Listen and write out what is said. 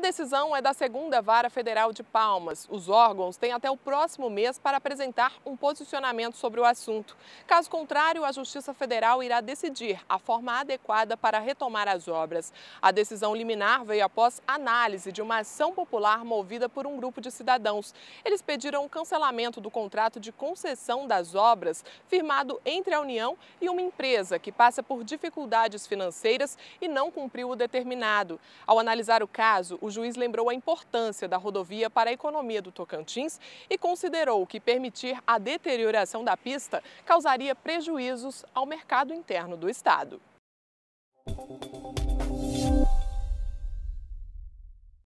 decisão é da segunda vara federal de Palmas. Os órgãos têm até o próximo mês para apresentar um posicionamento sobre o assunto. Caso contrário, a Justiça Federal irá decidir a forma adequada para retomar as obras. A decisão liminar veio após análise de uma ação popular movida por um grupo de cidadãos. Eles pediram o cancelamento do contrato de concessão das obras firmado entre a União e uma empresa que passa por dificuldades financeiras e não cumpriu o determinado. Ao analisar o caso, o o juiz lembrou a importância da rodovia para a economia do Tocantins e considerou que permitir a deterioração da pista causaria prejuízos ao mercado interno do estado.